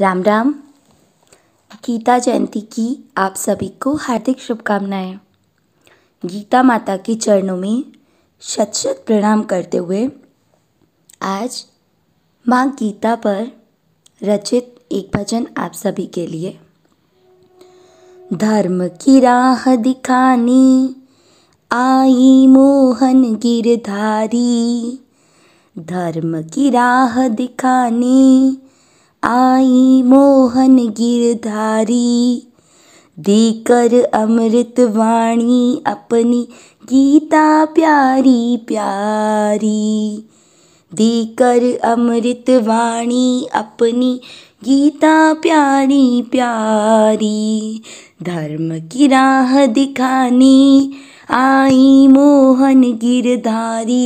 राम राम गीता जयंती की आप सभी को हार्दिक शुभकामनाएं गीता माता के चरणों में शत शत प्रणाम करते हुए आज माँ गीता पर रचित एक भजन आप सभी के लिए धर्म की राह दिखानी आई मोहन गिरधारी धर्म की राह दिखानी आई मोहन गिरधारी देकर अमृत वाणी अपनी गीता प्यारी प्यारी देकर अमृत वाणी अपनी गीता प्यारी प्यारी धर्म की राह दिखानी आई मोहन गिरधारी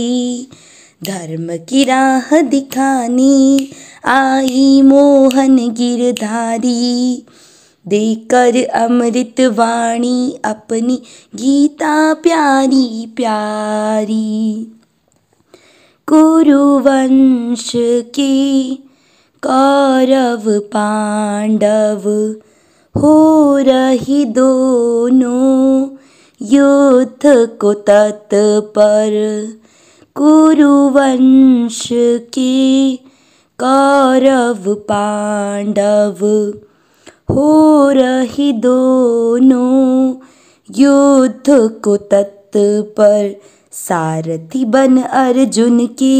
धर्म की राह दिखानी आई मोहन गिरधारी देकर अमृत वाणी अपनी गीता प्यारी प्यारी कुरुवंश के कौरव पांडव हो रही दोनों युद्ध को तत्पर कुरुवंश के कौरव पांडव हो रही दोनों युद्ध को तत्पर सारथी बन अर्जुन की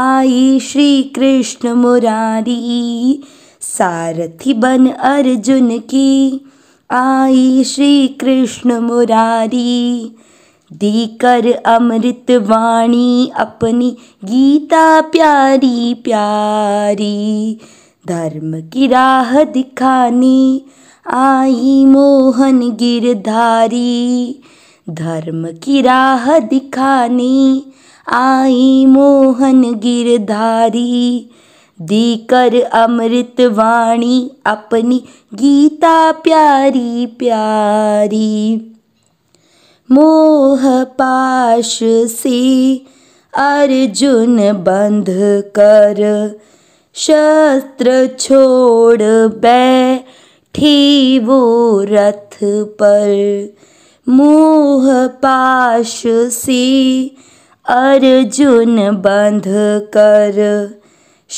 आई श्री कृष्ण मुरारी सारथी बन अर्जुन की आई श्री कृष्ण मुरारी दीकर अमृत वाणी अपनी गीता प्यारी प्यारी धर्म की राह दिखानी आई मोहन गिरधारी धर्म की राह दिखानी आई मोहन गिरधारी दीकर अमृत वाणी अपनी गीता प्यारी प्यारी मोह पाश सी अर्जुन बंध कर शस्त्र छोड़ बैठी वो रथ पर मोह पाश सी अर्जुन बंध कर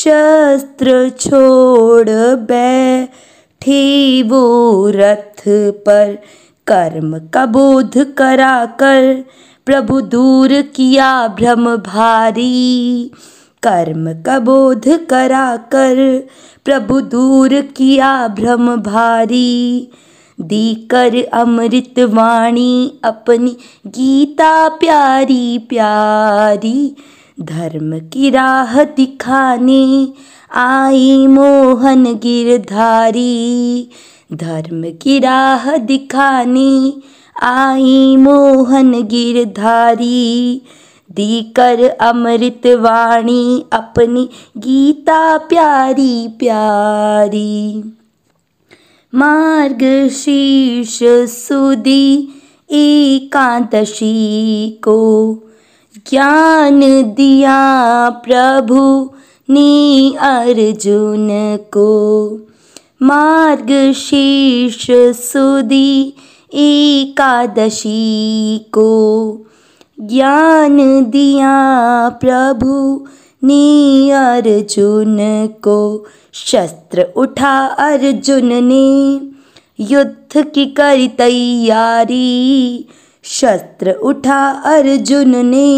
शस्त्र छोड़ बैठी वो रथ पर कर्म का बोध करा कर प्रभु दूर किया भ्रम भारी कर्म का बोध करा कर प्रभु दूर किया भ्रम भारी दी कर अमृत वाणी अपनी गीता प्यारी प्यारी धर्म की राह दिखाने आई मोहन गिरधारी धर्म की राह दिखानी आई मोहन गिरधारी दीकर अमृत वाणी अपनी गीता प्यारी प्यारी मार्ग शीर्ष सुदी एकादशी को ज्ञान दिया प्रभु ने अर्जुन को मार्ग शीर्ष सुदी एकादशी को ज्ञान दिया प्रभु ने अर्जुन को शस्त्र उठा अर्जुन ने युद्ध की करी तैयारी शस्त्र उठा अर्जुन ने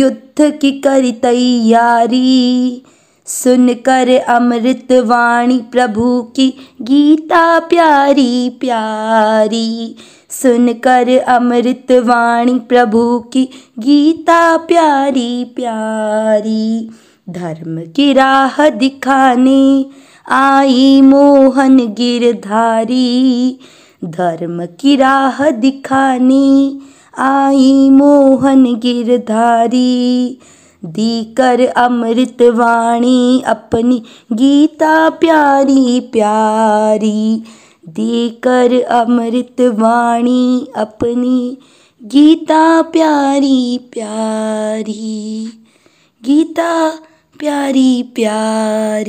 युद्ध की करी तैयारी सुनकर अमृत वाणी प्रभु की गीता प्यारी प्यारी सुनकर अमृत वाणी प्रभु की गीता प्यारी प्यारी धर्म की राह दिखाने आई मोहन गिरधारी धर्म की राह दिखाने आई मोहन गिरधारी दीकर अमृत वाणी अपनी गीता प्यारी प्यारी दीकर अमृत वाणी अपनी गीता प्यारी प्यारी गीता प्यारी प्यारी